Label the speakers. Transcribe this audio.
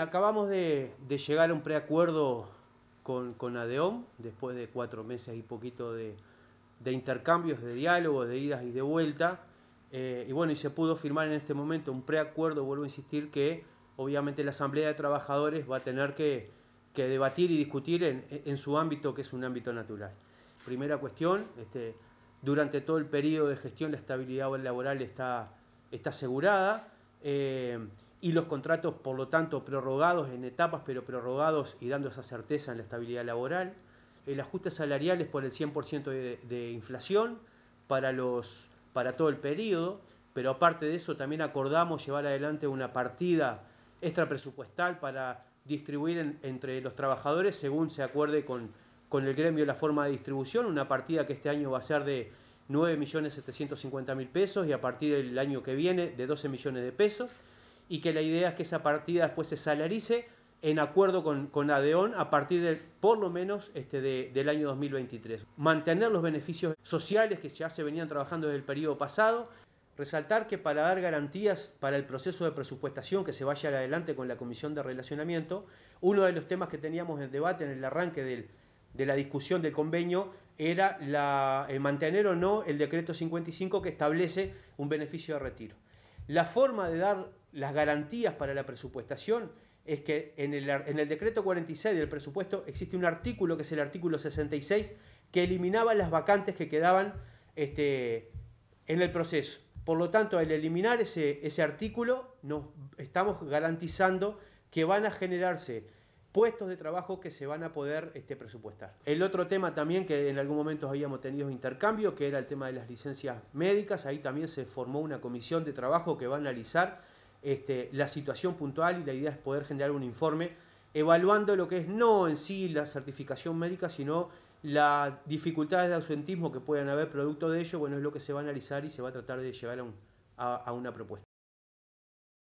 Speaker 1: acabamos de, llegar a un preacuerdo con, ADEOM, después de cuatro meses y poquito de, intercambios, de diálogos, de idas y de vuelta. Eh, y bueno, y se pudo firmar en este momento un preacuerdo, vuelvo a insistir, que obviamente la Asamblea de Trabajadores va a tener que, debatir y discutir en, su ámbito, que es un ámbito natural. Primera cuestión, este, durante todo el periodo de gestión la estabilidad laboral está, está asegurada. Eh, y los contratos, por lo tanto, prorrogados en etapas, pero prorrogados y dando esa certeza en la estabilidad laboral. El ajuste salarial es por el 100% de, inflación para, los, para todo el periodo, pero aparte de eso también acordamos llevar adelante una partida extra presupuestal para distribuir entre los trabajadores según se acuerde con, con el gremio la forma de distribución, una partida que este año va a ser de 9.750.000 pesos y a partir del año que viene de 12 millones de pesos y que la idea es que esa partida después se salarice en acuerdo con, con ADEON a partir de, por lo menos este, del año 2023. Mantener los beneficios sociales que ya se venían trabajando desde el periodo pasado. Resaltar que para dar garantías para el proceso de presupuestación que se vaya adelante con la Comisión de Relacionamiento, uno de los temas que teníamos en debate en el arranque del, de la discusión del convenio era eh, mantener o no el decreto 55 que establece un beneficio de retiro. La forma de dar las garantías para la presupuestación es que en el, decreto 46 del presupuesto existe un artículo, que es el artículo 66, que eliminaba las vacantes que quedaban este, en el proceso. Por lo tanto, al eliminar ese, artículo, nos estamos garantizando que van a generarse puestos de trabajo que se van a poder este, presupuestar. El otro tema también que en algún momento habíamos tenido intercambio, que era el tema de las licencias médicas, ahí también se formó una comisión de trabajo que va a analizar este, la situación puntual y la idea es poder generar un informe evaluando lo que es no en sí la certificación médica, sino las dificultades de ausentismo que puedan haber producto de ello, bueno, es lo que se va a analizar y se va a tratar de llevar a una propuesta.